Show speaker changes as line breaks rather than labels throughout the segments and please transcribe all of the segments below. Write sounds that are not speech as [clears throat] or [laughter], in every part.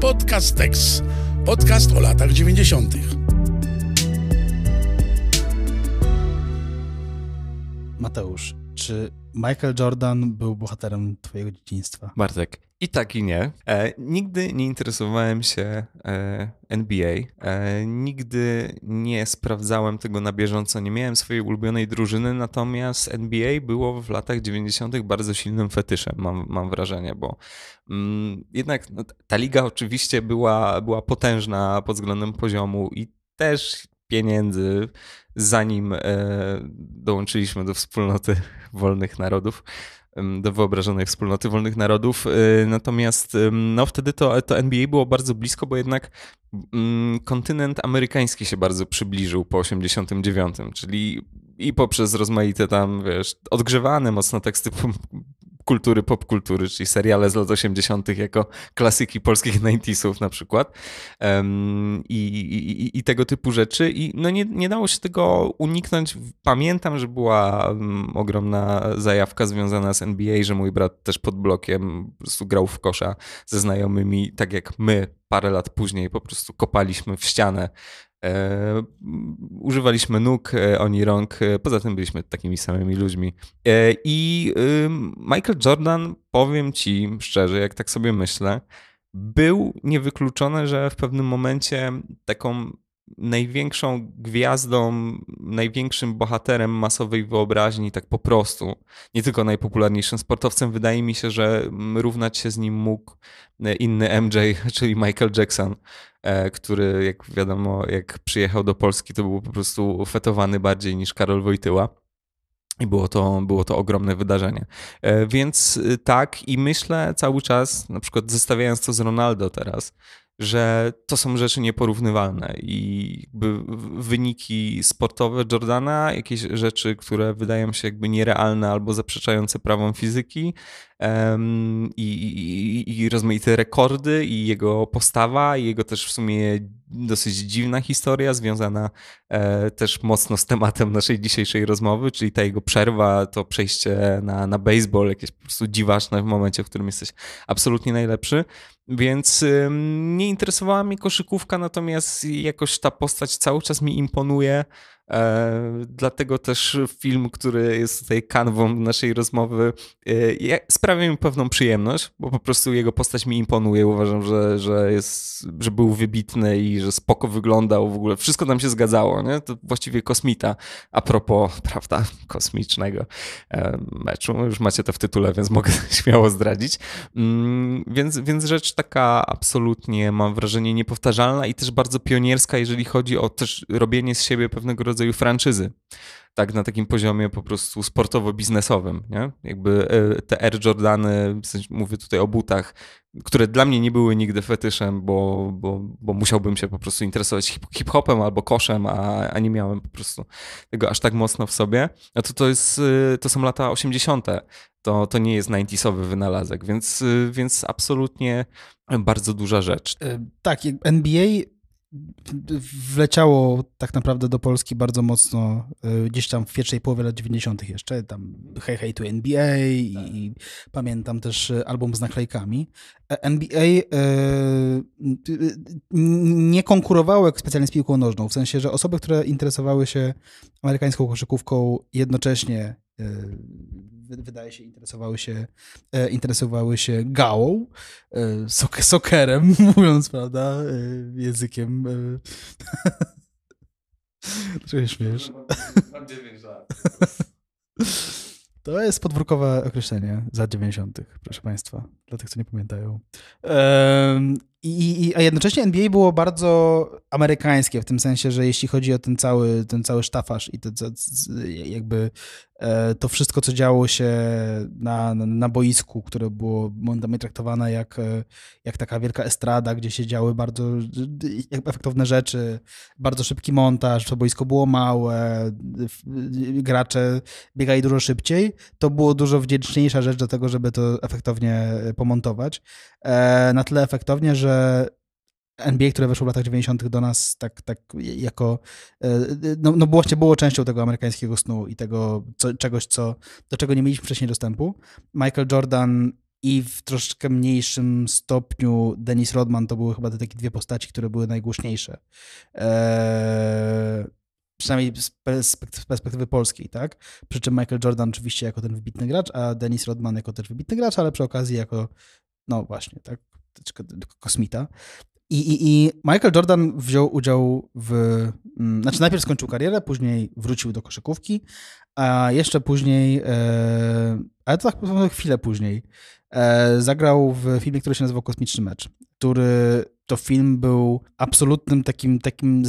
Podcast Tex. Podcast o latach 90. Mateusz, czy Michael Jordan był bohaterem twojego dzieciństwa?
Bartek, i tak i nie. E, nigdy nie interesowałem się e, NBA. E, nigdy nie sprawdzałem tego na bieżąco. Nie miałem swojej ulubionej drużyny, natomiast NBA było w latach 90. bardzo silnym fetyszem, mam, mam wrażenie, bo mm, jednak no, ta liga oczywiście była, była potężna pod względem poziomu i też pieniędzy, zanim e, dołączyliśmy do wspólnoty [laughs] wolnych narodów do wyobrażonej wspólnoty wolnych narodów. Y, natomiast no, wtedy to, to NBA było bardzo blisko, bo jednak mm, kontynent amerykański się bardzo przybliżył po 89, czyli i poprzez rozmaite tam, wiesz, odgrzewane mocno teksty pop popkultury, czyli seriale z lat 80. jako klasyki polskich 90sów na przykład um, i, i, i, tego typu rzeczy. I no nie, nie dało się tego uniknąć. Pamiętam, że była um, ogromna zajawka związana z NBA, że mój brat też pod blokiem grał w kosza ze znajomymi, tak jak my parę lat później po prostu kopaliśmy w ścianę E, używaliśmy nóg, e, oni rąk, e, poza tym byliśmy takimi samymi ludźmi. E, I Michael Jordan, powiem ci szczerze, jak tak sobie myślę, był niewykluczone, że w pewnym momencie taką największą gwiazdą, największym bohaterem masowej wyobraźni, tak po prostu, nie tylko najpopularniejszym sportowcem, wydaje mi się, że mm, równać się z nim mógł e, inny MJ, [laughs] czyli Michael Jackson, e, który, jak wiadomo, jak przyjechał do Polski, to był po prostu fetowany bardziej niż Karol Wojtyła. I było to, było to ogromne wydarzenie. E, więc y, tak, i myślę cały czas, na przykład zestawiając to z Ronaldo teraz, że to są rzeczy nieporównywalne i jakby wyniki sportowe Jordana, jakieś rzeczy, które wydają się jakby nierealne albo zaprzeczające prawom fizyki, i, i, i rozmaite rekordy i jego postawa i jego też w sumie dosyć dziwna historia związana e, też mocno z tematem naszej dzisiejszej rozmowy, czyli ta jego przerwa, to przejście na, na baseball, jakieś po prostu dziwaczne w momencie, w którym jesteś absolutnie najlepszy. Więc nie interesowała mnie koszykówka, natomiast jakoś ta postać cały czas mi imponuje. E, dlatego też film, który jest tutaj kanwą naszej rozmowy, e, sprawia mi pewną przyjemność, bo po prostu jego postać mi imponuje. Uważam, że, że, jest, że był wybitny i że spoko wyglądał w ogóle. Wszystko tam się zgadzało, nie? To właściwie kosmita. A propos, [laughs] prawda, kosmicznego e, meczu. Już macie to w tytule, więc mogę [laughs] śmiało zdradzić. Mm, więc, więc rzecz taka absolutnie, mam wrażenie, niepowtarzalna i też bardzo pionierska, jeżeli chodzi o też robienie z siebie pewnego rodzaju rodzaju franczyzy. Tak, na takim poziomie po prostu sportowo-biznesowym. Nie? Jakby e, te Air Jordany, w sensie mówię tutaj o butach, które dla mnie nie były nigdy fetyszem, bo, bo, bo musiałbym się po prostu interesować hip-hopem albo koszem, a, a nie miałem po prostu tego aż tak mocno w sobie. No to to, jest, y, to są lata 80. To, to nie jest 90sowy wynalazek, więc, y, więc absolutnie bardzo duża rzecz.
Y, tak, NBA wleciało tak naprawdę do Polski bardzo mocno y, gdzieś tam w pierwszej połowie lat 90. jeszcze, tam Hey Hey to NBA tak. i, pamiętam też y, album z naklejkami. E, NBA y, nie konkurowało jak specjalnie z piłką nożną, w sensie, że osoby, które interesowały się amerykańską koszykówką jednocześnie wydaje się, interesowały się, e, interesowały się gałą, e, sok sokerem, [laughs] mówiąc, prawda, e, językiem. [laughs] Dlaczego śmiesz? Mam 9 To jest podwórkowe określenie za 90., proszę Państwa, dla tych, co nie pamiętają. I, i, a jednocześnie NBA było bardzo amerykańskie, w tym sensie, że jeśli chodzi o ten cały, ten cały sztafasz i to, to jakby e, to wszystko, co działo się na, na, boisku, które było momentami traktowane jak, e, jak taka wielka estrada, gdzie się działy bardzo e, efektowne rzeczy, bardzo szybki montaż, to boisko było małe, gracze biegali dużo szybciej, to było dużo wdzięczniejsza rzecz do tego, żeby to efektownie pomontować. Na tyle efektownie, że że NBA, które weszło w latach 90. do nas tak, tak jako, e, e, no, no właśnie było częścią tego amerykańskiego snu i tego co, czegoś, co, do czego nie mieliśmy wcześniej dostępu. Michael Jordan i w troszeczkę mniejszym stopniu Dennis Rodman to były chyba te takie dwie postaci, które były najgłośniejsze. Eee, przynajmniej z perspektywy polskiej, tak? Przy czym Michael Jordan oczywiście jako ten wybitny gracz, a Dennis Rodman jako też wybitny gracz, ale przy okazji jako, no właśnie, tak? czy kosmita. I, i, I Michael Jordan wziął udział w. Mm, znaczy, najpierw skończył karierę, później wrócił do koszykówki, a jeszcze później, e, ale to tak chwilę później, e, zagrał w filmie, który się nazywał Kosmiczny Mecz, który to film był absolutnym takim, takim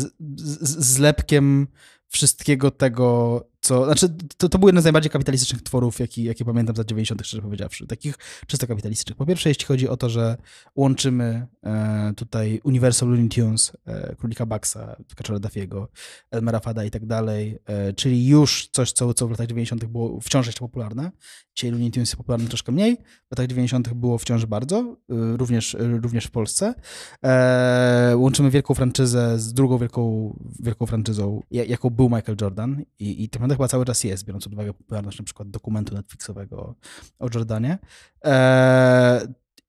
zlepkiem wszystkiego tego, co... Znaczy, to, to był jeden z najbardziej kapitalistycznych tworów, jaki, jakie pamiętam z lat 90., szczerze powiedziawszy. Takich czysto kapitalistycznych. Po pierwsze, jeśli chodzi o to, że łączymy e, tutaj Universal Looney Tunes, e, Królika Baxa, Kaczora Dafiego, Elmera Fada i tak dalej, e, czyli już coś, co, co w latach 90. było wciąż jeszcze popularne, Dzisiaj Looney Tunes jest popularny troszkę mniej, w latach 90. było wciąż bardzo, y, również, y, również w Polsce. E, łączymy wielką franczyzę z drugą wielką, wielką franczyzą, jaką był Michael Jordan i, i to tak chyba cały czas jest, biorąc pod uwagę popularność na przykład dokumentu Netflixowego o Jordanie. E,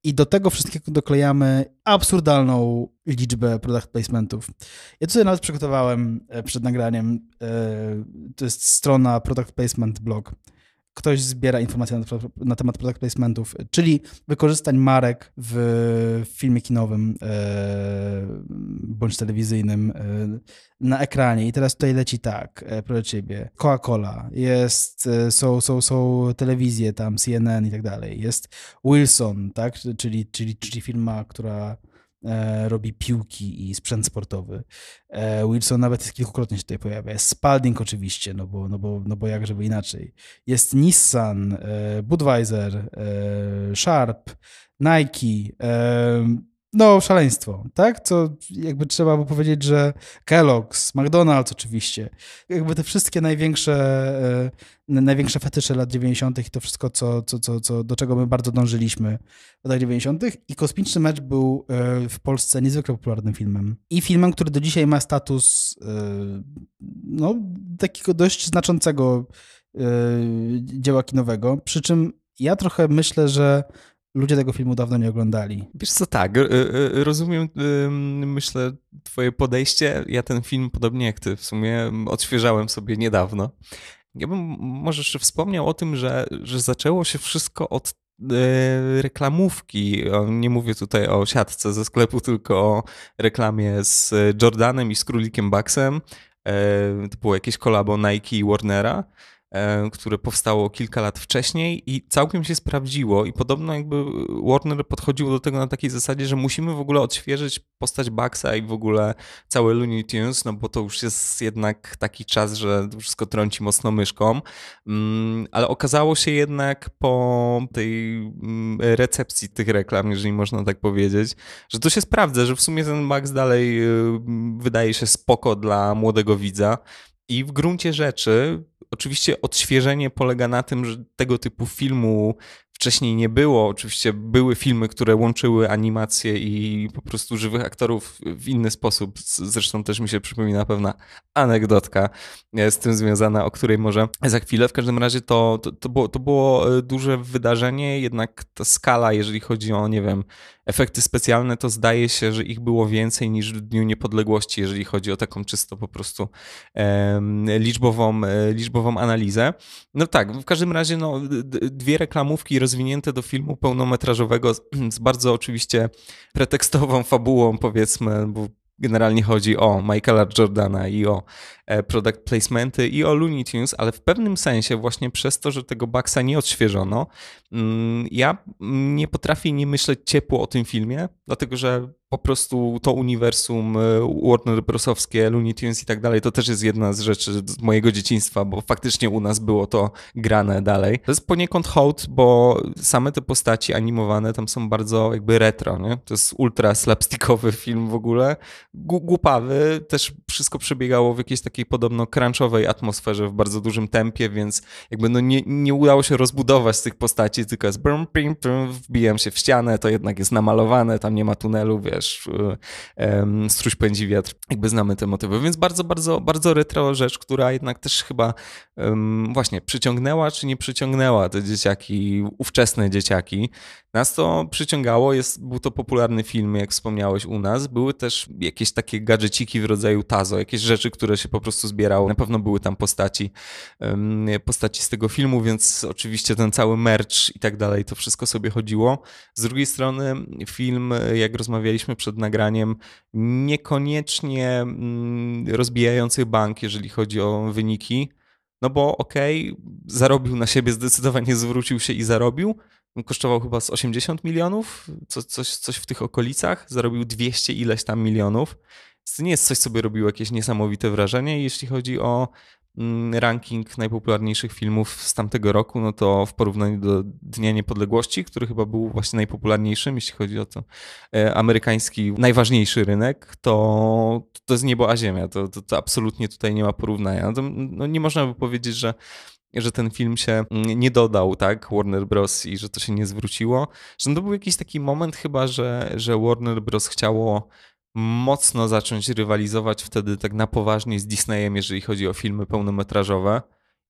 i do tego wszystkiego doklejamy absurdalną liczbę product placementów. Ja tutaj nawet przygotowałem e, przed nagraniem, to jest strona Product Placement Blog ktoś zbiera informacje na, temat product placementów, czyli wykorzystań marek w, filmie kinowym e, bądź telewizyjnym e, na ekranie. I teraz tutaj leci tak, e, proszę ciebie, Coca-Cola, jest, są, są, są telewizje tam, CNN i tak dalej, jest Wilson, tak, czyli, czyli, czyli firma, która E, robi piłki i sprzęt sportowy. E, Wilson nawet jest kilkukrotnie się tutaj pojawia. Jest Spalding oczywiście, no bo, no bo, no bo jak żeby inaczej. Jest Nissan, e, Budweiser, Sharp, Nike, no, szaleństwo, tak? Co jakby trzeba by powiedzieć, że Kellogg's, McDonald's oczywiście, jakby te wszystkie największe, e, największe fetysze lat 90. i to wszystko, co, co, co, co, do czego my bardzo dążyliśmy w latach 90. I Kosmiczny Mecz był e, w Polsce niezwykle popularnym filmem. I filmem, który do dzisiaj ma status e, no, takiego dość znaczącego e, dzieła kinowego, przy czym ja trochę myślę, że ludzie tego filmu dawno nie oglądali.
Wiesz co, tak, rozumiem, myślę, twoje podejście. Ja ten film, podobnie jak ty, w sumie odświeżałem sobie niedawno. Ja bym może jeszcze wspomniał o tym, że, że zaczęło się wszystko od e, reklamówki. Nie mówię tutaj o siatce ze sklepu, tylko o reklamie z Jordanem i z Królikiem Baxem. E, to było jakieś kolabo Nike i Warnera. E, które powstało kilka lat wcześniej i całkiem się sprawdziło i podobno jakby Warner podchodził do tego na takiej zasadzie, że musimy w ogóle odświeżyć postać Baxa i w ogóle całe Looney Tunes, no bo to już jest jednak taki czas, że wszystko trąci mocno myszką, mm, ale okazało się jednak po tej mm, recepcji tych reklam, jeżeli można tak powiedzieć, że to się sprawdza, że w sumie ten Bax dalej y, wydaje się spoko dla młodego widza, i w gruncie rzeczy, oczywiście odświeżenie polega na tym, że tego typu filmu wcześniej nie było. Oczywiście były filmy, które łączyły animacje i po prostu żywych aktorów w inny sposób. Zresztą też mi się przypomina pewna anegdotka e, z tym związana, o której może za chwilę. W każdym razie to, to, to, było, to było e, duże wydarzenie, jednak ta skala, jeżeli chodzi o, nie wiem, efekty specjalne, to zdaje się, że ich było więcej niż w Dniu Niepodległości, jeżeli chodzi o taką czysto po prostu liczbową, e, liczbową analizę. No tak, w każdym razie no, dwie reklamówki roz rozwinięte do filmu pełnometrażowego [clears throat] z bardzo oczywiście pretekstową fabułą, powiedzmy, bo generalnie chodzi o Michaela Jordana i o E, product placementy i o Looney Tunes, ale w pewnym sensie właśnie przez to, że tego Baxa nie odświeżono, mm, ja nie potrafię nie myśleć ciepło o tym filmie, dlatego że po prostu to uniwersum e, Warner Brosowskie, Looney Tunes i tak dalej, to też jest jedna z rzeczy z mojego dzieciństwa, bo faktycznie u nas było to grane dalej. To jest poniekąd hołd, bo same te postaci animowane tam są bardzo jakby retro, nie? To jest ultra slapstickowy film w ogóle, głupawy, też wszystko przebiegało w jakiejś takiej podobno crunchowej atmosferze, w bardzo dużym tempie, więc jakby no nie, nie udało się rozbudować tych postaci, tylko jest brum, pim, pim, wbijam się w ścianę, to jednak jest namalowane, tam nie ma tunelu, wiesz, um, struś pędzi wiatr, jakby znamy te motywy, więc bardzo, bardzo, bardzo retro rzecz, która jednak też chyba właśnie przyciągnęła czy nie przyciągnęła te dzieciaki, ówczesne dzieciaki, nas to przyciągało, jest, był to popularny film, jak wspomniałeś u nas. Były też jakieś takie gadżeciki w rodzaju Tazo, jakieś rzeczy, które się po prostu zbierało. Na pewno były tam postaci, postaci z tego filmu, więc oczywiście ten cały merch i tak dalej, to wszystko sobie chodziło. Z drugiej strony film, jak rozmawialiśmy przed nagraniem, niekoniecznie mm, rozbijający bank, jeżeli chodzi o wyniki. No bo okej, okay, zarobił na siebie, zdecydowanie zwrócił się i zarobił, kosztował chyba z 80 milionów, co, coś, coś w tych okolicach, zarobił 200 ileś tam milionów. To nie jest coś, co by robiło jakieś niesamowite wrażenie. Jeśli chodzi o mm, ranking najpopularniejszych filmów z tamtego roku, no to w porównaniu do Dnia Niepodległości, który chyba był właśnie najpopularniejszym, jeśli chodzi o to e, amerykański najważniejszy rynek, to to jest niebo a ziemia. To, to, to absolutnie tutaj nie ma porównania. No, to, no nie można by powiedzieć, że że ten film się mm, nie dodał, tak, Warner Bros. i że to się nie zwróciło. Że no to był jakiś taki moment chyba, że, że Warner Bros. chciało mocno zacząć rywalizować wtedy tak na poważnie z Disneyem, jeżeli chodzi o filmy pełnometrażowe.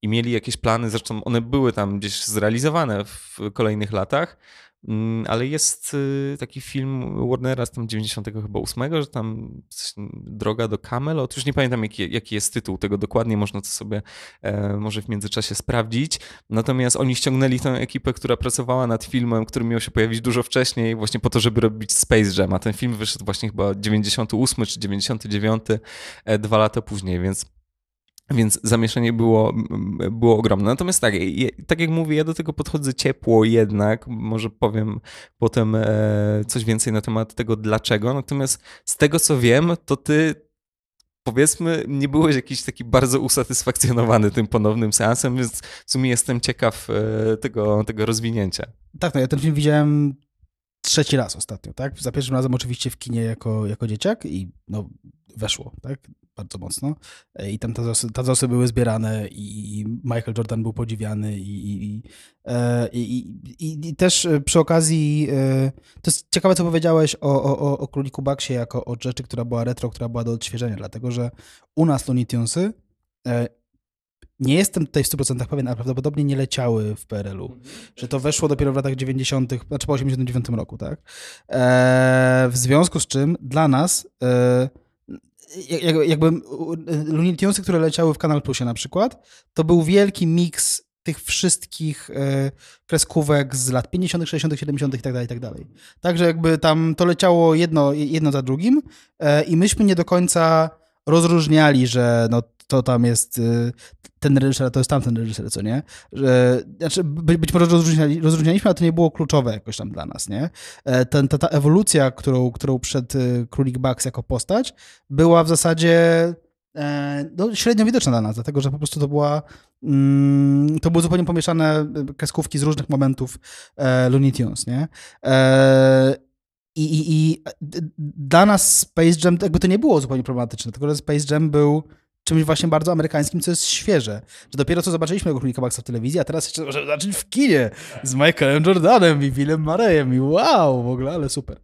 I mieli jakieś plany, zresztą one były tam gdzieś zrealizowane w kolejnych latach, Mm, ale jest y, taki film Warnera z tam 98, że tam mm, droga do Camelot. Już nie pamiętam, jaki, jaki jest tytuł tego dokładnie, można to sobie e, może w międzyczasie sprawdzić. Natomiast oni ściągnęli tę ekipę, która pracowała nad filmem, który miał się pojawić dużo wcześniej, właśnie po to, żeby robić Space Jam. A ten film wyszedł właśnie chyba 98 czy 99, e, dwa lata później, więc więc zamieszanie było, było ogromne. Natomiast tak, tak jak mówię, ja do tego podchodzę ciepło jednak. Może powiem potem e, coś więcej na temat tego dlaczego. Natomiast z tego co wiem, to ty powiedzmy, nie byłeś jakiś taki bardzo usatysfakcjonowany tym ponownym seansem, więc w sumie jestem ciekaw e, tego, tego rozwinięcia.
Tak, no ja ten film widziałem trzeci raz ostatnio, tak? Za pierwszym razem oczywiście w kinie jako, jako dzieciak i no weszło, tak? bardzo mocno. E, I tam te zosy były zbierane i Michael Jordan był podziwiany i, i, i, e, i, i też e, przy okazji, to jest ciekawe co powiedziałeś o, o, o Króliku Baksie jako o rzeczy, która była retro, która była do odświeżenia, dlatego że u nas Looney Tunesy nie jestem tutaj w 100% pewien, ale prawdopodobnie nie leciały w PRL-u. Że to weszło dopiero w latach 90., znaczy po 89 roku, tak? Eee, w związku z czym dla nas. Eee, jakby Looney Tunesy, które leciały w Kanal Plusie na przykład, to był wielki miks tych wszystkich e, kreskówek z lat 50., 60., 70. itd., itd. Także jakby tam to leciało jedno, jedno za drugim e, i myśmy nie do końca rozróżniali, że no to tam jest y, ten reżyser, to jest tamten reżyser, co nie? Że, znaczy, być, być może rozróżniali, rozróżnialiśmy, ale to nie było kluczowe jakoś tam dla nas, nie? E, ten, ta, ta ewolucja, którą, którą przed y, Królik Bugs jako postać, była w zasadzie e, no, średnio widoczna dla nas, dlatego że po prostu to była. Mm, to były zupełnie pomieszane y, kreskówki z różnych momentów e, Looney Tunes, nie? i, i, I dla nas Space Jam, jakby to nie było zupełnie problematyczne, tylko że Space Jam był czymś właśnie bardzo amerykańskim, co jest świeże. Że dopiero co zobaczyliśmy tego królika Maxa w telewizji, a teraz jeszcze możemy zacząć w kinie z Michaelem Jordanem i Willem Marejem i wow, w ogóle, ale super.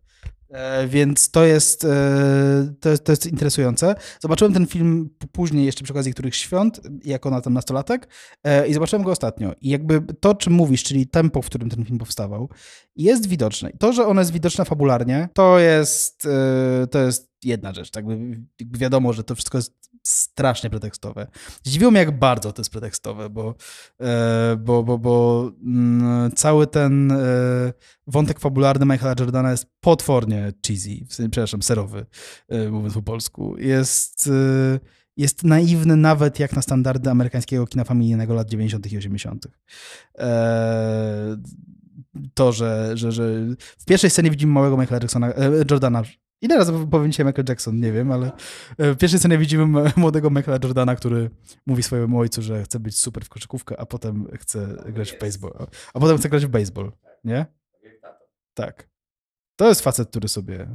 E, więc to jest, e, to, jest, to jest interesujące. Zobaczyłem ten film później, jeszcze przy okazji których świąt, jako na ten nastolatek, e, i zobaczyłem go ostatnio. I jakby to, czym mówisz, czyli tempo, w którym ten film powstawał, jest widoczne. I to, że ono jest widoczne fabularnie, to jest, e, to jest jedna rzecz. Tak wiadomo, że to wszystko jest strasznie pretekstowe. Zdziwiło mnie, jak bardzo to jest pretekstowe, bo, e, bo, bo, bo mm, cały ten e, wątek fabularny Michaela Jordana jest potwornie cheesy, przepraszam, serowy, e, mówiąc po polsku. Jest jest naiwny nawet jak na standardy amerykańskiego kina familijnego lat 90. i 80. to, że, że, że w pierwszej scenie widzimy małego Michaela Jacksona, Jordana, Ile razy powiem dzisiaj Michael Jackson, nie wiem, ale e, w pierwszej scenie widzimy młodego Michaela Jordana, który mówi swojemu ojcu, że chce być super w koszykówkę, a potem chce grać w baseball. A potem chce grać w baseball, nie? Tak. To jest facet, który sobie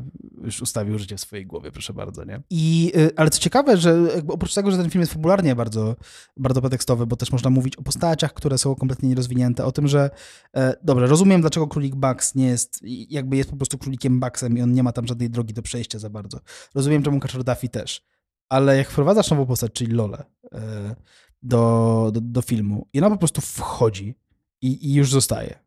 już ustawił życie w swojej głowie, proszę bardzo, nie? I, y, ale co ciekawe, że oprócz tego, że ten film jest fabularnie bardzo, bardzo pretekstowy, bo też można mówić o postaciach, które są kompletnie nierozwinięte, o tym, że e, dobrze, rozumiem, dlaczego królik Bugs nie jest, jakby jest po prostu królikiem Bugsem i on nie ma tam żadnej drogi do przejścia za bardzo. Rozumiem, czemu Kaczor Duffy też. Ale jak wprowadzasz nową postać, czyli Lolę, e, do, do, do filmu i ona po prostu wchodzi i, i już zostaje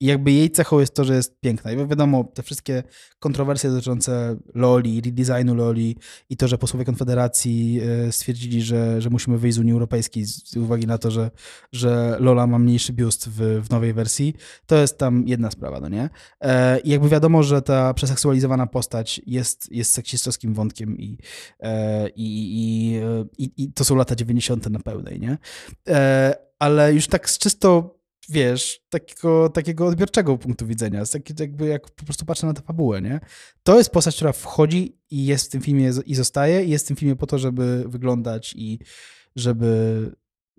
i jakby jej cechą jest to, że jest piękna. I wiadomo, te wszystkie kontrowersje dotyczące Loli, redesignu Loli i to, że posłowie Konfederacji e, stwierdzili, że, że musimy wyjść z Unii Europejskiej z uwagi na to, że, że Lola ma mniejszy biust w, w nowej wersji, to jest tam jedna sprawa, no nie? E, I jakby wiadomo, że ta przeseksualizowana postać jest, jest seksistowskim wątkiem i, e, i, i, i, i to są lata 90. na pełnej, nie? Ale już tak z czysto wiesz, takiego, takiego odbiorczego punktu widzenia, jakby jak po prostu patrzę na tę fabułę, nie? To jest postać, która wchodzi i jest w tym filmie i zostaje i jest w tym filmie po to, żeby wyglądać i żeby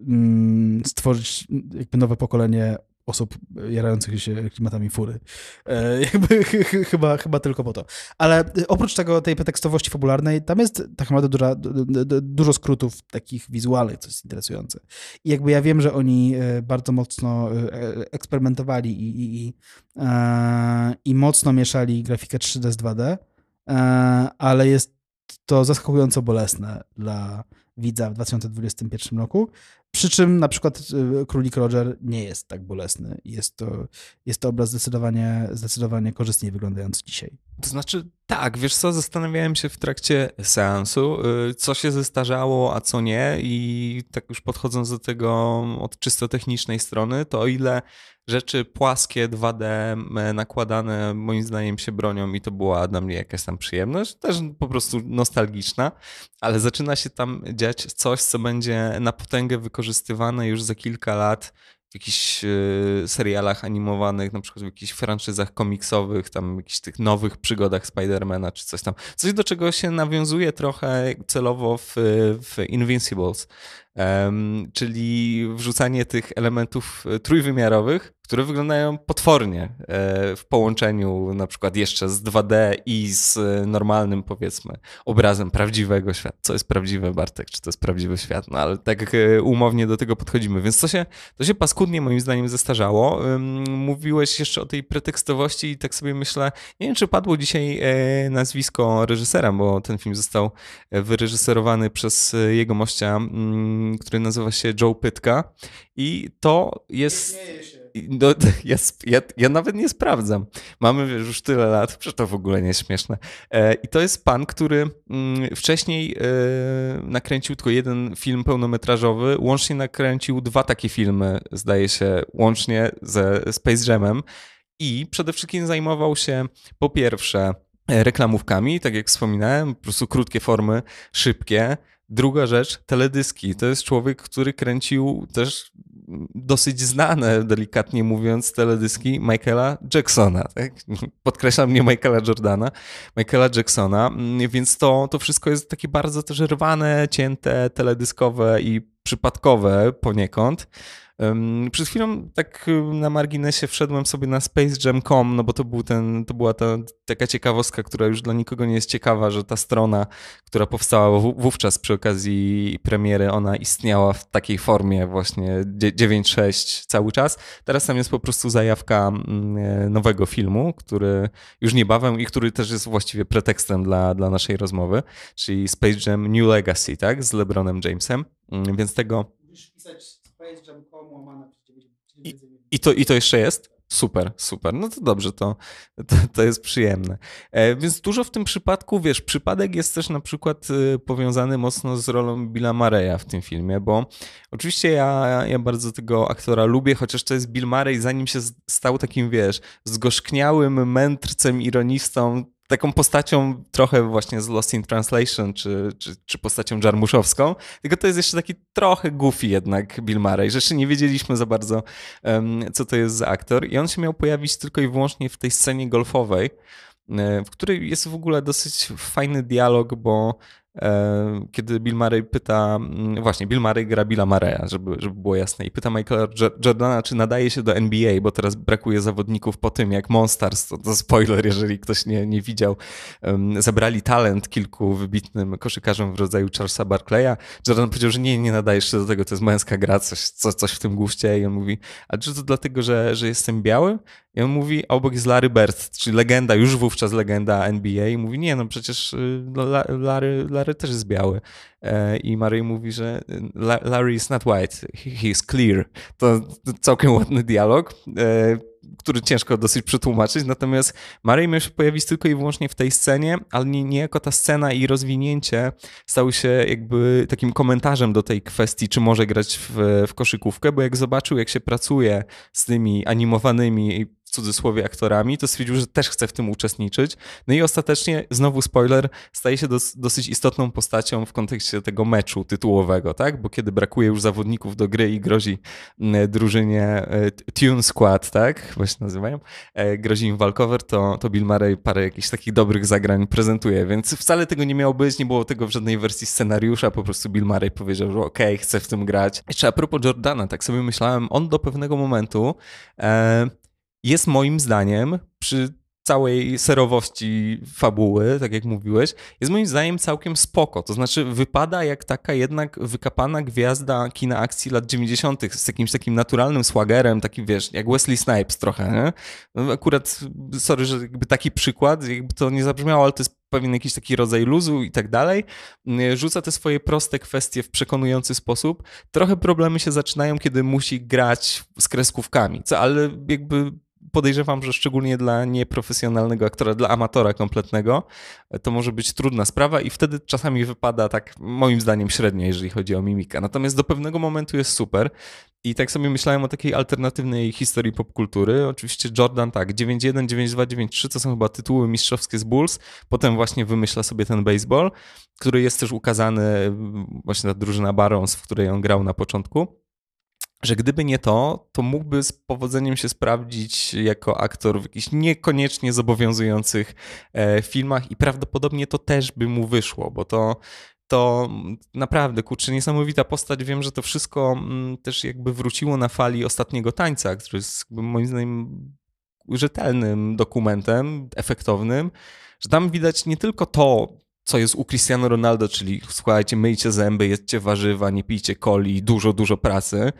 mm, stworzyć jakby nowe pokolenie osób jarających się klimatami fury. E, [laughs] jakby ch ch chyba, chyba tylko po to. Ale y, oprócz tego, tej pretekstowości fabularnej, tam jest tak naprawdę duża, dużo skrótów takich wizualnych, co jest interesujące. I jakby ja wiem, że oni e, bardzo mocno e, e, eksperymentowali i, i, i, e, i mocno mieszali grafikę 3D z 2D, e, ale jest to zaskakująco bolesne dla widza w 2021 roku, przy czym na przykład y, Królik Roger nie jest tak bolesny. Jest to, jest to obraz zdecydowanie, zdecydowanie korzystniej wyglądający dzisiaj.
To znaczy, tak, wiesz co, zastanawiałem się w trakcie seansu, y, co się zestarzało, a co nie i tak już podchodząc do tego od czysto technicznej strony, to o ile rzeczy płaskie, 2D, e, nakładane moim zdaniem się bronią i to była dla mnie jakaś tam przyjemność, też po prostu nostalgiczna, ale zaczyna się tam dziać coś, co będzie na potęgę wykorzystywane już za kilka lat w jakichś e, serialach animowanych, na przykład w jakichś franczyzach komiksowych, tam jakichś tych nowych przygodach Spidermana czy coś tam. Coś do czego się nawiązuje trochę celowo w, e, w Invincibles, um, czyli wrzucanie tych elementów trójwymiarowych które wyglądają potwornie w połączeniu na przykład jeszcze z 2D i z normalnym, powiedzmy, obrazem prawdziwego świata. Co jest prawdziwe, Bartek, czy to jest prawdziwy świat? No ale tak umownie do tego podchodzimy, więc to się, to się paskudnie moim zdaniem zestarzało. Mówiłeś jeszcze o tej pretekstowości i tak sobie myślę, nie wiem, czy padło dzisiaj nazwisko reżysera, bo ten film został wyreżyserowany przez jego mościa, który nazywa się Joe Pytka i to jest no, [laughs] ja, ja, ja, nawet nie sprawdzam. Mamy wiesz, już tyle lat, że to w ogóle nie jest śmieszne. E, I to jest pan, który mm, wcześniej e, nakręcił tylko jeden film pełnometrażowy, łącznie nakręcił dwa takie filmy, zdaje się, łącznie ze Space Jamem. I przede wszystkim zajmował się po pierwsze reklamówkami, tak jak wspominałem, po prostu krótkie formy, szybkie. Druga rzecz, teledyski. To jest człowiek, który kręcił też dosyć znane, delikatnie mówiąc, teledyski Michaela Jacksona. Tak? [laughs] Podkreślam nie Michaela Jordana, Michaela Jacksona, więc to, to wszystko jest takie bardzo też rwane, cięte, teledyskowe i przypadkowe poniekąd przed chwilą tak y, na marginesie wszedłem sobie na spacejam.com, no bo to, był ten, to była ta taka ciekawostka, która już dla nikogo nie jest ciekawa, że ta strona, która powstała wówczas przy okazji premiery, ona istniała w takiej formie właśnie 9.6 cały czas. Teraz tam jest po prostu zajawka mm, e, nowego filmu, który już niebawem i który też jest właściwie pretekstem dla, dla naszej rozmowy, czyli Space Jam New Legacy, tak, z LeBronem Jamesem, mm, więc tego... I, i, to, I to jeszcze jest? Super, super. No to dobrze, to, to, to jest przyjemne. E, więc dużo w tym przypadku, wiesz, przypadek jest też na przykład y, powiązany mocno z rolą Billa Mareya w tym filmie, bo oczywiście ja, ja bardzo tego aktora lubię, chociaż to jest Bill Murray, zanim się stał takim, wiesz, zgorzkniałym mędrcem, ironistą, taką postacią trochę właśnie z Lost in Translation, czy, czy, czy postacią Jarmuszowską, tylko to jest jeszcze taki trochę goofy jednak Bill Murray. jeszcze nie wiedzieliśmy za bardzo, co to jest za aktor i on się miał pojawić tylko i wyłącznie w tej scenie golfowej, e, w której jest w ogóle dosyć fajny dialog, bo kiedy Bill Murray pyta, mm, właśnie Bill Murray gra Billa Murraya, żeby, żeby było jasne, i pyta Michaela Jordana, czy nadaje się do NBA, bo teraz brakuje zawodników po tym, jak Monsters, to, to spoiler, jeżeli ktoś nie, nie widział, zabrali talent kilku wybitnym koszykarzom w rodzaju Charlesa Barkleya. Jordan powiedział, że nie, nie nadajesz się do tego, to jest męska gra, coś, coś w tym guście i on mówi, a czy to dlatego, że, że jestem biały? I on mówi, obok jest Larry Bird, czyli legenda, już wówczas legenda NBA i mówi, nie, no przecież y, Larry, Larry Larry też jest biały. E, I Mary mówi, że e, Larry is not white, he is clear. To całkiem ładny dialog, e, który ciężko dosyć przetłumaczyć, natomiast Mary miał się pojawić tylko i wyłącznie w tej scenie, ale niejako ta scena i rozwinięcie stały się jakby takim komentarzem do tej kwestii, czy może grać w, w koszykówkę, bo jak zobaczył, jak się pracuje z tymi animowanymi cudzysłowie aktorami, to stwierdził, że też chce w tym uczestniczyć. No i ostatecznie, znowu spoiler, staje się dos dosyć istotną postacią w kontekście tego meczu tytułowego, tak? Bo kiedy brakuje już zawodników do gry i grozi drużynie e, Tune Squad, tak? Chyba się nazywają, e, grozi im walkover, to, to Bill Murray parę jakichś takich dobrych zagrań prezentuje, więc wcale tego nie miało być, nie było tego w żadnej wersji scenariusza, po prostu Bill Murray powiedział, że okej, okay, chcę w tym grać. Jeszcze a propos Jordana, tak sobie myślałem, on do pewnego momentu e, jest moim zdaniem przy całej serowości fabuły, tak jak mówiłeś, jest moim zdaniem całkiem spoko. To znaczy wypada jak taka jednak wykapana gwiazda kina akcji lat 90. z jakimś takim naturalnym swagerem, takim wiesz, jak Wesley Snipes trochę, nie? No, akurat, sorry, że jakby taki przykład, jakby to nie zabrzmiało, ale to jest pewien jakiś taki rodzaj luzu i tak dalej. Rzuca te swoje proste kwestie w przekonujący sposób. Trochę problemy się zaczynają, kiedy musi grać z kreskówkami, co ale jakby podejrzewam, że szczególnie dla nieprofesjonalnego aktora, dla amatora kompletnego, to może być trudna sprawa i wtedy czasami wypada tak, moim zdaniem, średnio, jeżeli chodzi o mimikę. Natomiast do pewnego momentu jest super i tak sobie myślałem o takiej alternatywnej historii popkultury. Oczywiście Jordan, tak, 91, 92, 93, to są chyba tytuły mistrzowskie z Bulls. Potem właśnie wymyśla sobie ten baseball, który jest też ukazany, właśnie ta drużyna Barons, w której on grał na początku że gdyby nie to, to mógłby z powodzeniem się sprawdzić jako aktor w jakichś niekoniecznie zobowiązujących e, filmach i prawdopodobnie to też by mu wyszło, bo to to naprawdę, kurczę, niesamowita postać. Wiem, że to wszystko mm, też jakby wróciło na fali ostatniego tańca, który jest moim zdaniem rzetelnym dokumentem, efektownym, że tam widać nie tylko to, co jest u Cristiano Ronaldo, czyli słuchajcie, myjcie zęby, jedzcie warzywa, nie pijcie coli, dużo, dużo pracy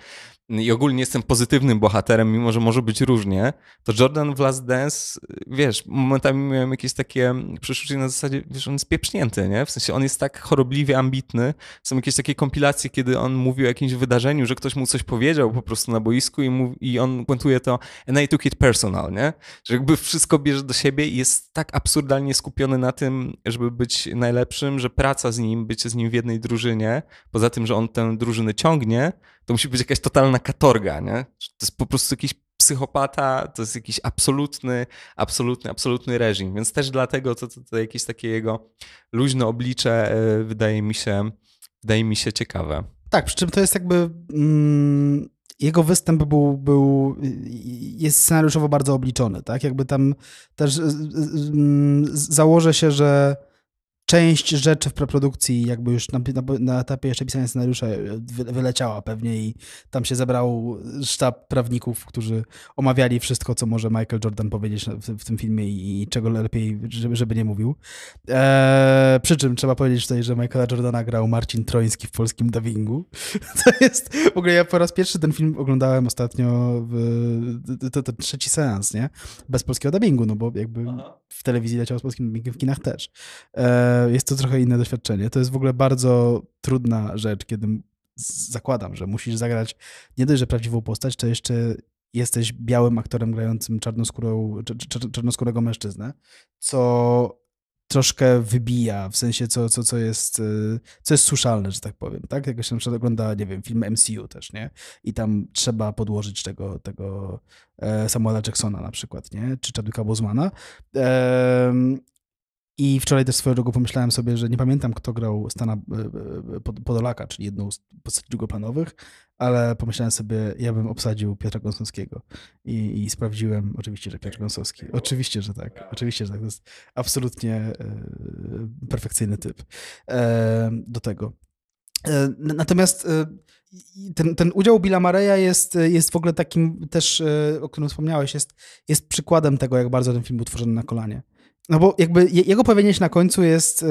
i ogólnie jestem pozytywnym bohaterem, mimo że może być różnie, to Jordan w Last Dance, wiesz, momentami miałem jakieś takie przeszucie na zasadzie, wiesz, on jest pieprznięty, nie? W sensie on jest tak chorobliwie ambitny. Są jakieś takie kompilacje, kiedy on mówi o jakimś wydarzeniu, że ktoś mu coś powiedział po prostu na boisku i, mówi, i on puentuje to and I took it personal, nie? Że jakby wszystko bierze do siebie i jest tak absurdalnie skupiony na tym, żeby być najlepszym, że praca z nim, bycie z nim w jednej drużynie, poza tym, że on tę drużynę ciągnie, to musi być jakaś totalna katorga, nie? To jest po prostu jakiś psychopata, to jest jakiś absolutny, absolutny, absolutny reżim, więc też dlatego to, to, to jakieś takie jego luźne oblicze e, wydaje mi się, wydaje mi się ciekawe.
Tak, przy czym to jest jakby... Mm jego występ był, był, jest scenariuszowo bardzo obliczony, tak? Jakby tam też mm, założę się, że część rzeczy w preprodukcji jakby już na, na, na etapie jeszcze pisania scenariusza e, wyleciała pewnie i tam się zebrał sztab prawników, którzy omawiali wszystko, co może Michael Jordan powiedzieć w, w tym filmie i, czego lepiej, żeby, żeby nie mówił. Eee, przy czym trzeba powiedzieć tutaj, że Michaela Jordana grał Marcin Troński w polskim dubbingu. [laughs] To jest, w ogóle ja po raz pierwszy ten film oglądałem ostatnio w, to, to trzeci seans, nie? Bez polskiego dubbingu, no bo jakby Aha. w telewizji leciał z polskim dubbingiem, w kinach też. Eee, jest to trochę inne doświadczenie. To jest w ogóle bardzo trudna rzecz, kiedy zakładam, że musisz zagrać nie dość, że prawdziwą postać, to jeszcze jesteś białym aktorem grającym czarnoskórą, czarnoskórego mężczyznę, co troszkę wybija, w sensie co, co, co, jest, y, co jest suszalne, że tak powiem, tak? Jak się na przykład ogląda, nie wiem, film MCU też, nie? I tam trzeba podłożyć tego, tego e, Samuela Jacksona na przykład, nie? Czy Chadwicka Bozmana. I wczoraj też swoją drogą pomyślałem sobie, że nie pamiętam, kto grał Stana e, e, Podolaka, czyli jedną z postaci drugoplanowych, ale pomyślałem sobie, ja bym obsadził Piotra Gąsowskiego i, i sprawdziłem, oczywiście, że Piotr Gąsowski. Oczywiście, że tak. Oczywiście, że tak. To jest absolutnie e, perfekcyjny typ do tego. Natomiast ten, ten udział Billa Mareja jest, jest w ogóle takim też, o którym wspomniałeś, jest, jest przykładem tego, jak bardzo ten film był tworzony na kolanie. No bo jakby jego powiedzenie na końcu jest, e,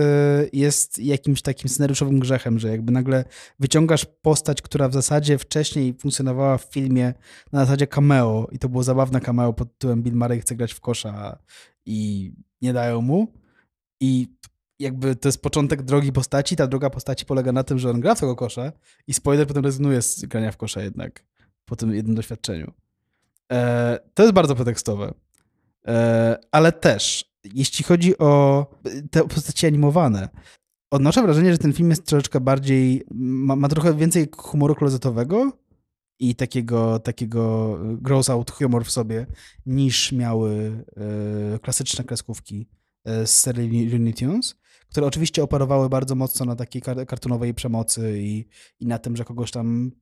jest jakimś takim scenariuszowym grzechem, że jakby nagle wyciągasz postać, która w zasadzie wcześniej funkcjonowała w filmie na zasadzie cameo i to było zabawne cameo pod tytułem Bill Murray chce grać w kosza i nie dają mu i jakby to jest początek drogi postaci, ta droga postaci polega na tym, że on gra w tego kosza i spoiler potem rezygnuje z grania w kosza jednak po tym jednym doświadczeniu. E, to jest bardzo pretekstowe. E, ale też jeśli chodzi o e, te postacie animowane, odnoszę wrażenie, że ten film jest troszeczkę bardziej, ma, ma trochę więcej humoru klozetowego i takiego, takiego e, gross out humor w sobie, niż miały y, klasyczne kreskówki z serii Looney Tunes które oczywiście operowały bardzo mocno na takiej kartonowej przemocy i, i na tym, że kogoś tam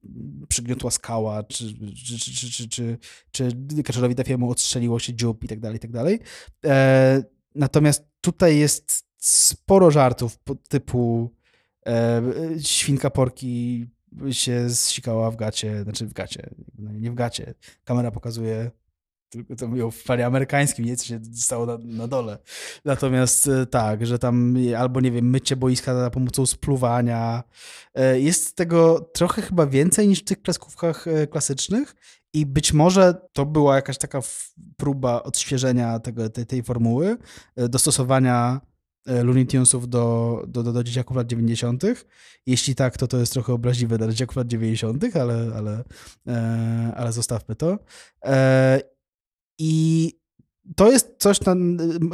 przygniotła skała, czy, czy, czy, czy, czy, czy, czy kaczorowi odstrzeliło się dziób i tak dalej, i tak dalej. E, natomiast tutaj jest sporo żartów typu e, świnka porki się zsikała w gacie, znaczy w gacie, nie w gacie. Kamera pokazuje to mówią w parie amerykańskim, nie co się stało na, na, dole. Natomiast e, tak, że tam e, albo, nie wiem, mycie boiska za pomocą spluwania. E, jest tego trochę chyba więcej niż w tych kreskówkach klasycznych i być może to była jakaś taka próba odświeżenia tego, tej, tej formuły, dostosowania Looney Tunesów do, do, do, do dzieciaków lat 90. Jeśli tak, to to jest trochę obraźliwe dla dzieciaków lat 90., ale, ale, e, ale zostawmy to. E, i to jest coś, na,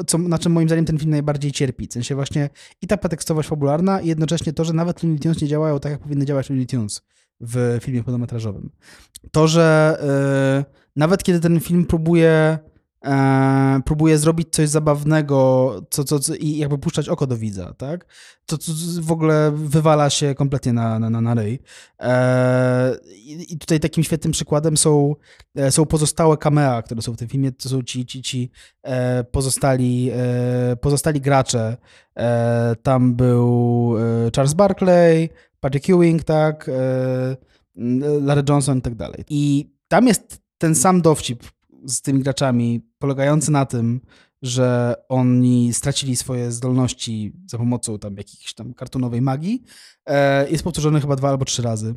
co, na czym moim zdaniem ten film najbardziej cierpi. W sensie właśnie i ta pretekstowość fabularna i jednocześnie to, że nawet Looney Tunes nie działają tak, jak powinny działać Looney Tunes w filmie pełnometrażowym. To, że yy, nawet kiedy ten film próbuje e, próbuje zrobić coś zabawnego co, co, co, i jakby puszczać oko do widza, tak? To, to w ogóle wywala się kompletnie na, na, na, ryj. E, I tutaj takim świetnym przykładem są, e, są pozostałe kamea, które są w tym filmie, to są ci, ci, ci e, pozostali, e, pozostali gracze. E, tam był Charles Barclay, Patrick Ewing, tak? Larry Johnson i tak dalej. I tam jest ten sam dowcip z tymi graczami, polegający na tym, że oni stracili swoje zdolności za pomocą tam jakiejś tam kartonowej magii, e, jest powtórzony chyba dwa albo trzy razy.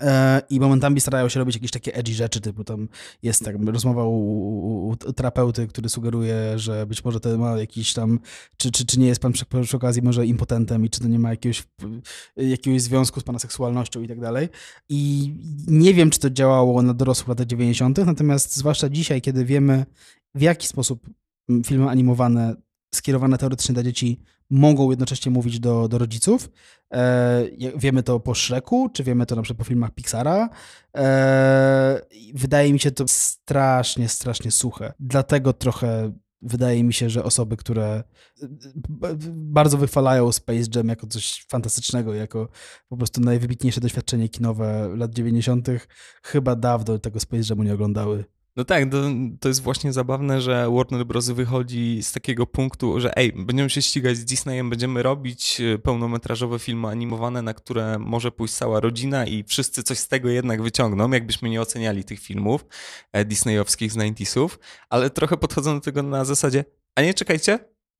E, I momentami starają się robić jakieś takie edgy rzeczy, typu tam jest tak, rozmowa u, u, u terapeuty, który sugeruje, że być może to ma jakiś tam, czy, czy, czy nie jest pan przy, przy okazji może impotentem i czy to nie ma jakiegoś, jakiegoś związku z pana seksualnością i tak dalej. I nie wiem, czy to działało na dorosłych latach 90., natomiast zwłaszcza dzisiaj, kiedy wiemy, w jaki sposób filmy animowane skierowane teoretycznie dla dzieci mogą jednocześnie mówić do, do rodziców. E, wiemy to po Shreku, czy wiemy to na przykład po filmach Pixara. E, wydaje mi się to strasznie, strasznie suche. Dlatego trochę wydaje mi się, że osoby, które e, bardzo wychwalają Space Jam jako coś fantastycznego, jako po prostu najwybitniejsze doświadczenie kinowe lat 90., chyba dawno tego Space Jamu nie oglądały.
No tak, to, to, jest właśnie zabawne, że Warner Bros. wychodzi z takiego punktu, że ej, będziemy się ścigać z Disneyem, będziemy robić y, pełnometrażowe filmy animowane, na które może pójść cała rodzina i wszyscy coś z tego jednak wyciągną, jakbyśmy nie oceniali tych filmów e, disneyowskich z 90sów, ale trochę podchodzą do tego na zasadzie, a nie, czekajcie,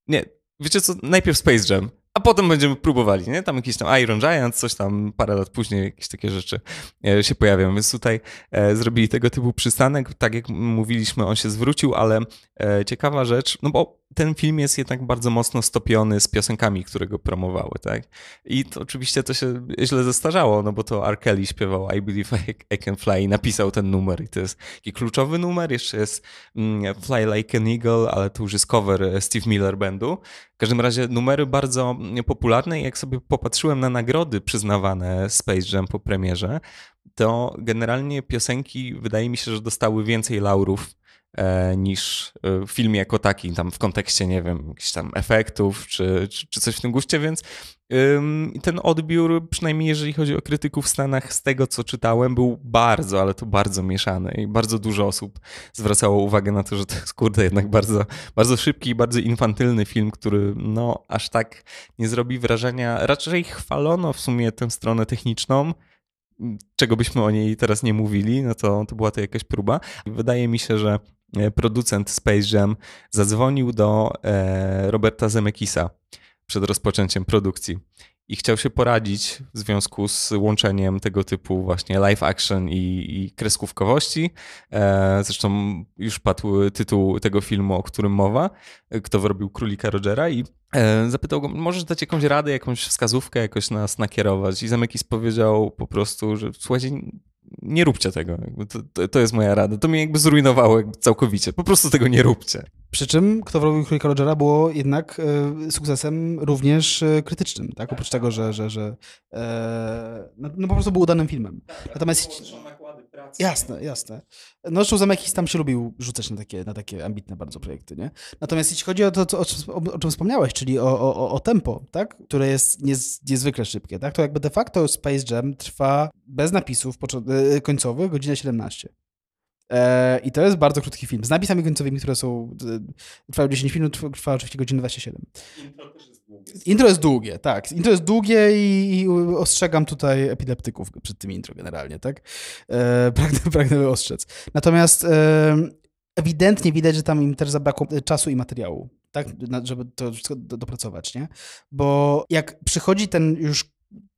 nie, wiecie co, najpierw Space Jam, a potem będziemy próbowali, nie? Tam jakiś tam Iron Giant, coś tam parę lat później, jakieś takie rzeczy e, się pojawią. Więc tutaj e, zrobili tego typu przystanek. Tak jak mówiliśmy, on się zwrócił, ale e, ciekawa rzecz, no bo ten film jest jednak bardzo mocno stopiony z piosenkami, które go promowały, tak? I to oczywiście to się źle zestarzało, no bo to R. Kelly śpiewał I Believe I, I Can Fly i napisał ten numer i to jest taki kluczowy numer, jeszcze jest mm, Fly Like an Eagle, ale to już jest cover e, Steve Miller Bandu. W każdym razie numery bardzo mm, popularne i jak sobie popatrzyłem na nagrody przyznawane Space Jam po premierze, to generalnie piosenki wydaje mi się, że dostały więcej laurów E, niż e, film jako taki, tam w kontekście, nie wiem, jakichś tam efektów czy, czy, czy coś w tym guście, więc ten odbiór, przynajmniej jeżeli chodzi o krytyków w Stanach, z tego co czytałem, był bardzo, ale to bardzo mieszany i bardzo dużo osób zwracało uwagę na to, że to jest kurde jednak bardzo, bardzo szybki i bardzo infantylny film, który no aż tak nie zrobi wrażenia. Raczej chwalono w sumie tę stronę techniczną, czego byśmy o niej teraz nie mówili, no to, to była to jakaś próba. Wydaje mi się, że E, producent Space Jam zadzwonił do e, Roberta Zemekisa przed rozpoczęciem produkcji i chciał się poradzić w związku z łączeniem tego typu właśnie live action i, i kreskówkowości. E, zresztą już padł tytuł tego filmu, o którym mowa, kto wyrobił Królika Rogera i zapytał go, możesz dać jakąś radę, jakąś wskazówkę, jakoś nas nakierować i Zemekis powiedział po prostu, że słuchajcie, nie róbcie tego. To, to, to, jest moja rada. To mnie jakby zrujnowało jakby całkowicie. Po prostu tego nie róbcie.
Przy czym, kto wrobił Królika Rogera było jednak e, sukcesem również e, krytycznym, tak? Oprócz tego, że, że, że e, no, no, po prostu był udanym filmem. Natomiast pracy. Jasne, jasne. No zresztą Zamekis tam się lubił rzucać na takie, na takie ambitne bardzo projekty, nie? Natomiast jeśli chodzi o to, o, o, o, czym wspomniałeś, czyli o, o, o tempo, tak? Które jest niez, niezwykle szybkie, tak? To jakby de facto Space Jam trwa bez napisów y, końcowych godzinę 17. E, I to jest bardzo krótki film. Z napisami końcowymi, które są. E, trwają 10 minut, trwa oczywiście godzinę 27. Intro też jest długie. Intro jest długie, tak. Intro jest długie i ostrzegam tutaj epileptyków przed tym intro generalnie, tak? E, pragnę, [laughs] pragnę ostrzec. Natomiast ewidentnie widać, że tam im też zabrakło czasu i materiału, tak? Żeby to wszystko dopracować, nie? Bo jak przychodzi ten już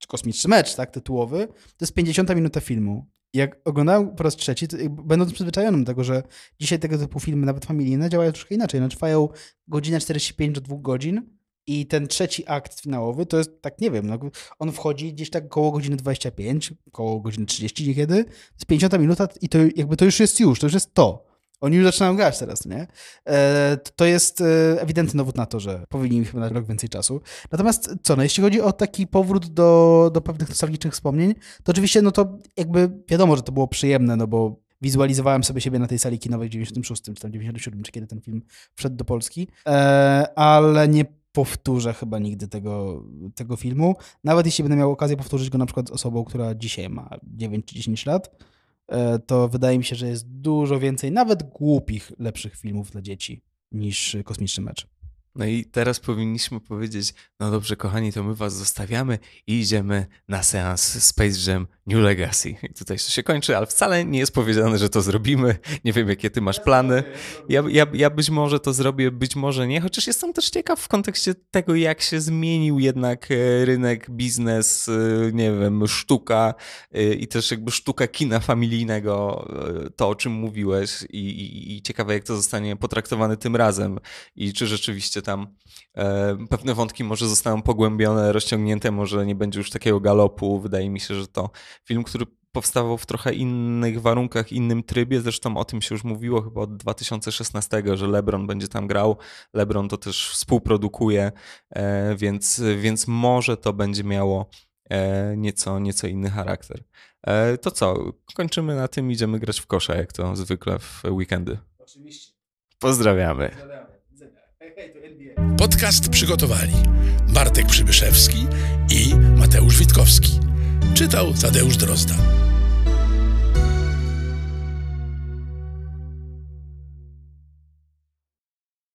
kosmiczny mecz, tak, tytułowy, to jest 50 minuta filmu jak oglądałem po raz trzeci, będąc przyzwyczajonym do tego, że dzisiaj tego typu filmy, nawet familijne, działają troszkę inaczej. One no, trwają godzinę 45 do 2 godzin i ten trzeci akt finałowy to jest, tak nie wiem, no, on wchodzi gdzieś tak koło godziny 25, koło godziny 30 niekiedy, z 50 minuta i to jakby to już jest już, to już jest to. Oni już zaczynają grać teraz, nie? E, to jest e, ewidentny dowód na to, że powinni chyba na rok więcej czasu. Natomiast co, no jeśli chodzi o taki powrót do, do pewnych nostalgicznych wspomnień, to oczywiście, no to jakby wiadomo, że to było przyjemne, no bo wizualizowałem sobie siebie na tej sali kinowej w 96 czy tam 97, czy kiedy ten film wszedł do Polski, e, ale nie powtórzę chyba nigdy tego, tego filmu, nawet jeśli będę miał okazję powtórzyć go na przykład z osobą, która dzisiaj ma 9 czy 10 lat E, to wydaje mi się, że jest dużo więcej nawet głupich, lepszych filmów dla dzieci niż e, Kosmiczny Mecz.
No i teraz powinniśmy powiedzieć, no dobrze kochani, to my was zostawiamy i idziemy na seans Space Jam New Legacy. I tutaj to się kończy, ale wcale nie jest powiedziane, że to zrobimy. Nie wiem, jakie ty masz plany. Ja, ja, ja być może to zrobię, być może nie, chociaż jestem też ciekaw w kontekście tego, jak się zmienił jednak e, rynek, biznes, e, nie wiem, sztuka e, i też jakby sztuka kina familijnego, to o czym mówiłeś i, i, i ciekawe, jak to zostanie potraktowane tym razem i czy rzeczywiście to tam e, pewne wątki może zostaną pogłębione, rozciągnięte, może nie będzie już takiego galopu. Wydaje mi się, że to film, który powstawał w trochę innych warunkach, innym trybie. Zresztą o tym się już mówiło chyba od 2016, że LeBron będzie tam grał. LeBron to też współprodukuje, e, więc, więc może to będzie miało e, nieco, nieco inny charakter. To co, kończymy na tym, idziemy grać w kosza, jak to zwykle w weekendy. Oczywiście. Pozdrawiamy. Pozdrawiamy. Podcast
przygotowali Bartek Przybyszewski i Mateusz Witkowski. Czytał Tadeusz Drozda.